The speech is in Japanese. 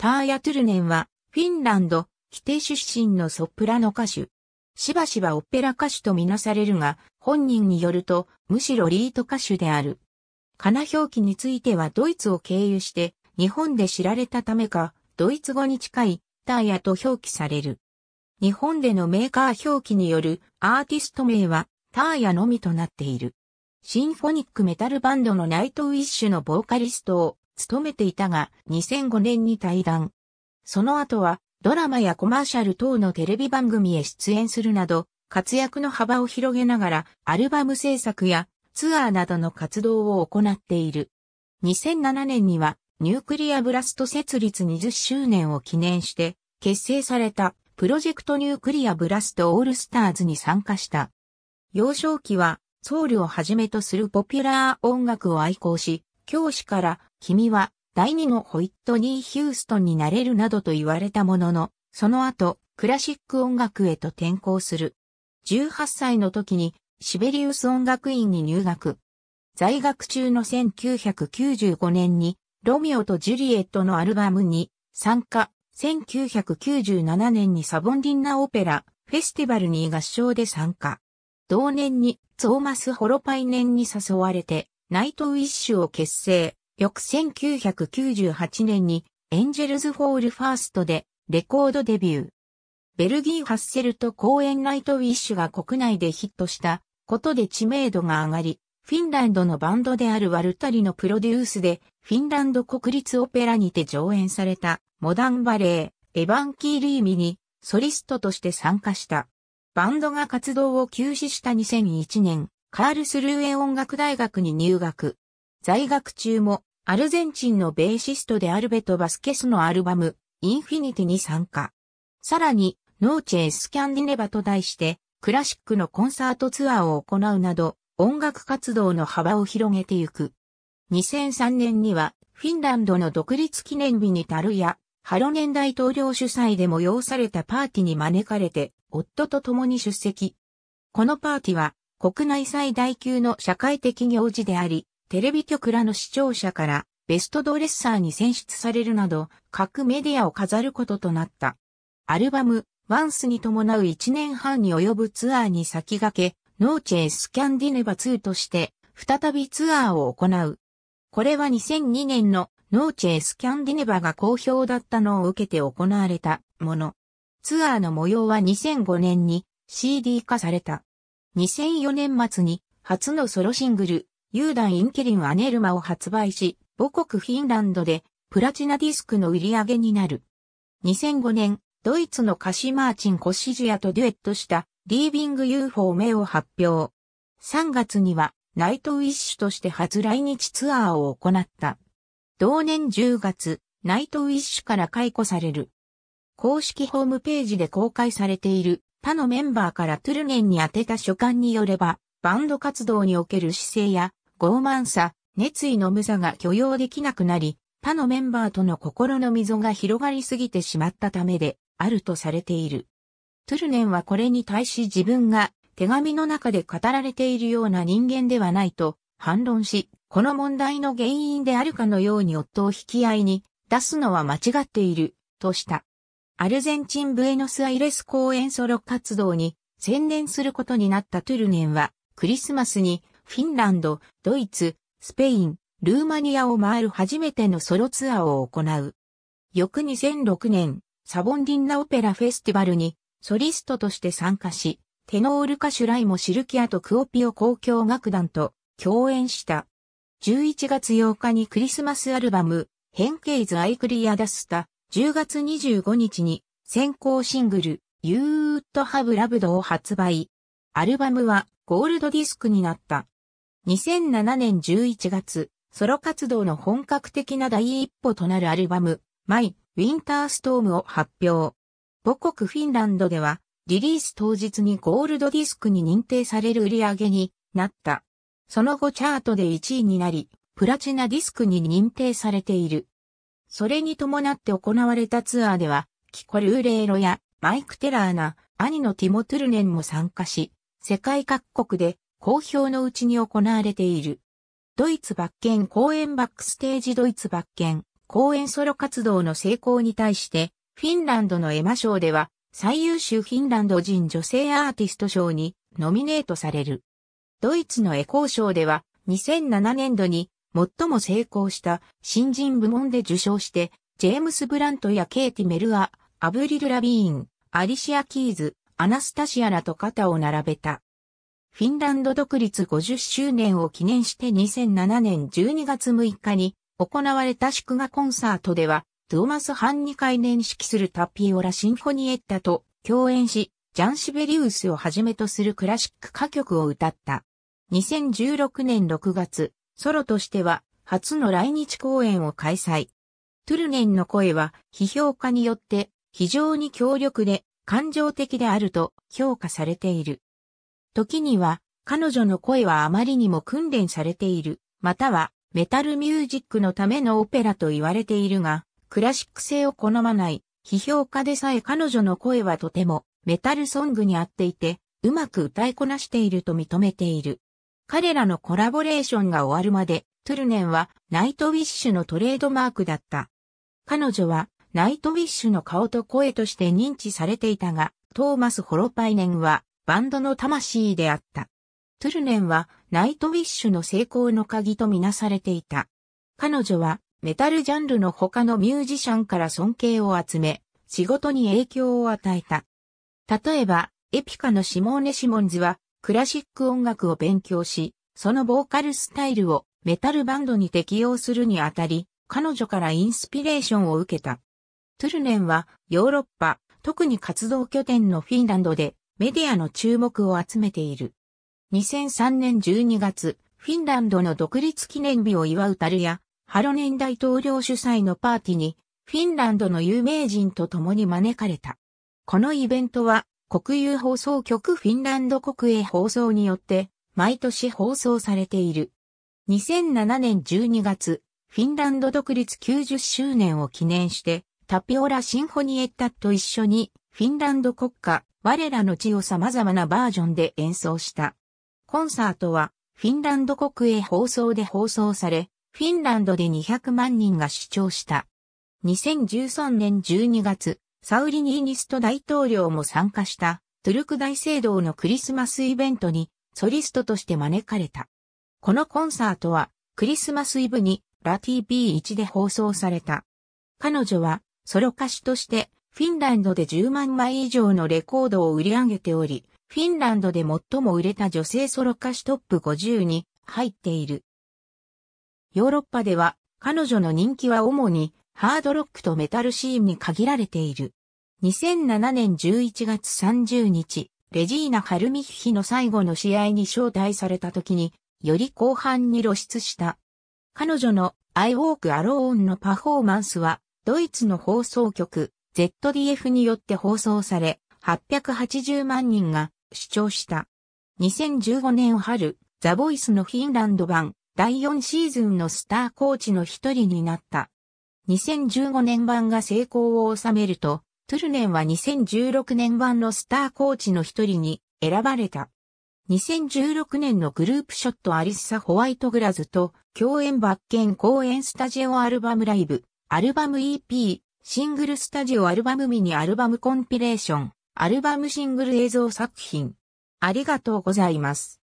ターヤ・トゥルネンは、フィンランド、規定出身のソプラノ歌手。しばしばオペラ歌手とみなされるが、本人によると、むしろリート歌手である。カナ表記についてはドイツを経由して、日本で知られたためか、ドイツ語に近い、ターヤと表記される。日本でのメーカー表記によるアーティスト名は、ターヤのみとなっている。シンフォニックメタルバンドのナイトウィッシュのボーカリストを勤めていたが、2005年に退団。その後は、ドラマやコマーシャル等のテレビ番組へ出演するなど、活躍の幅を広げながら、アルバム制作やツアーなどの活動を行っている。2007年には、ニュークリアブラスト設立20周年を記念して、結成された、プロジェクトニュークリアブラストオールスターズに参加した。幼少期は、僧侶をはじめとするポピュラー音楽を愛好し、教師から君は第二のホイットニー・ヒューストンになれるなどと言われたものの、その後、クラシック音楽へと転校する。18歳の時にシベリウス音楽院に入学。在学中の1995年に、ロミオとジュリエットのアルバムに参加。1997年にサボンディンナオペラフェスティバルに合唱で参加。同年にゾーマス・ホロパイネンに誘われてナイトウィッシュを結成。翌1998年にエンジェルズ・フォール・ファーストでレコードデビュー。ベルギー・ハッセルと公演ナイト・ウィッシュが国内でヒットしたことで知名度が上がり、フィンランドのバンドであるワルタリのプロデュースでフィンランド国立オペラにて上演されたモダンバレー、エヴァン・キーリーミにソリストとして参加した。バンドが活動を休止した2001年、カールスルーエ音楽大学に入学。在学中もアルゼンチンのベーシストでアルベト・バスケスのアルバム、インフィニティに参加。さらに、ノーチェイスキャンディネバと題して、クラシックのコンサートツアーを行うなど、音楽活動の幅を広げてゆく。2003年には、フィンランドの独立記念日にタルや、ハロネン大統領主催で催されたパーティーに招かれて、夫と共に出席。このパーティーは、国内最大級の社会的行事であり、テレビ局らの視聴者からベストドレッサーに選出されるなど、各メディアを飾ることとなった。アルバム、ワンスに伴う1年半に及ぶツアーに先駆け、ノーチェスキャンディネバ2として、再びツアーを行う。これは2002年のノーチェスキャンディネバが好評だったのを受けて行われたもの。ツアーの模様は2005年に CD 化された。2004年末に初のソロシングルユーダン・インキリン・アネルマを発売し、母国フィンランドでプラチナディスクの売り上げになる。2005年、ドイツの歌詞マーチン・コシジアとデュエットしたリービングユーフォー名を発表。3月にはナイトウィッシュとして初来日ツアーを行った。同年10月、ナイトウィッシュから解雇される。公式ホームページで公開されている他のメンバーからトゥルネンに宛てた書簡によれば、バンド活動における姿勢や傲慢さ、熱意の無さが許容できなくなり、他のメンバーとの心の溝が広がりすぎてしまったためで、あるとされている。トゥルネンはこれに対し自分が手紙の中で語られているような人間ではないと反論し、この問題の原因であるかのように夫を引き合いに出すのは間違っている、とした。アルゼンチンブエノスアイレス公演ソロ活動に専念することになったトゥルネンは、クリスマスにフィンランド、ドイツ、スペイン、ルーマニアを回る初めてのソロツアーを行う。翌2006年、サボンディンナオペラフェスティバルにソリストとして参加し、テノール歌手ライモ・シルキアとクオピオ交響楽団と共演した。11月8日にクリスマスアルバム、変形図アイクリアダスタ、10月25日に先行シングル、ユーッド・ハブ・ラブドを発売。アルバムはゴールドディスクになった。2007年11月、ソロ活動の本格的な第一歩となるアルバム、マイ・ウィンターストームを発表。母国フィンランドでは、リリース当日にゴールドディスクに認定される売り上げになった。その後チャートで1位になり、プラチナディスクに認定されている。それに伴って行われたツアーでは、キコルーレーロやマイク・テラーナ、兄のティモ・トゥルネンも参加し、世界各国で好評のうちに行われている。ドイツバッケン公演バックステージドイツバッケン公演ソロ活動の成功に対して、フィンランドのエマ賞では最優秀フィンランド人女性アーティスト賞にノミネートされる。ドイツのエコー賞では2007年度に最も成功した新人部門で受賞して、ジェームス・ブラントやケイティ・メルア、アブリル・ラビーン、アリシア・キーズ、アナスタシアらと肩を並べた。フィンランド独立50周年を記念して2007年12月6日に行われた祝賀コンサートでは、トーマス・ハンに会念式するタピオラ・シンフォニエッタと共演し、ジャン・シベリウスをはじめとするクラシック歌曲を歌った。2016年6月、ソロとしては初の来日公演を開催。トゥルネンの声は批評家によって非常に強力で感情的であると評価されている。時には、彼女の声はあまりにも訓練されている、または、メタルミュージックのためのオペラと言われているが、クラシック性を好まない、批評家でさえ彼女の声はとても、メタルソングに合っていて、うまく歌いこなしていると認めている。彼らのコラボレーションが終わるまで、トゥルネンはナイトウィッシュのトレードマークだった。彼女はナイトウィッシュの顔と声として認知されていたが、トーマス・ホロパイネンはバンドの魂であった。トゥルネンはナイトウィッシュの成功の鍵とみなされていた。彼女はメタルジャンルの他のミュージシャンから尊敬を集め、仕事に影響を与えた。例えば、エピカのシモーネ・シモンズはクラシック音楽を勉強し、そのボーカルスタイルをメタルバンドに適用するにあたり、彼女からインスピレーションを受けた。トゥルネンはヨーロッパ、特に活動拠点のフィンランドでメディアの注目を集めている。2003年12月、フィンランドの独立記念日を祝うタルや、ハロネン大統領主催のパーティに、フィンランドの有名人と共に招かれた。このイベントは、国有放送局フィンランド国営放送によって、毎年放送されている。2007年12月、フィンランド独立90周年を記念して、タピオラシンフォニエッタと一緒に、フィンランド国家、我らの地を様々なバージョンで演奏した。コンサートは、フィンランド国営放送で放送され、フィンランドで200万人が視聴した。2013年12月、サウリニーニスト大統領も参加した、トゥルク大聖堂のクリスマスイベントに、ソリストとして招かれた。このコンサートは、クリスマスイブに、ラ TV1 で放送された。彼女は、ソロ歌手として、フィンランドで10万枚以上のレコードを売り上げており、フィンランドで最も売れた女性ソロ歌手トップ50に入っている。ヨーロッパでは彼女の人気は主にハードロックとメタルシーンに限られている。2007年11月30日、レジーナ・ハルミッヒの最後の試合に招待された時に、より後半に露出した。彼女の I Walk Alone のパフォーマンスは、ドイツの放送局、ZDF によって放送され、880万人が視聴した。2015年春、ザ・ボイスのフィンランド版第4シーズンのスターコーチの一人になった。2015年版が成功を収めると、トゥルネンは2016年版のスターコーチの一人に選ばれた。2016年のグループショットアリッサ・ホワイトグラズと共演バッケン公演スタジオアルバムライブ、アルバム EP、シングルスタジオアルバムミニアルバムコンピレーション、アルバムシングル映像作品。ありがとうございます。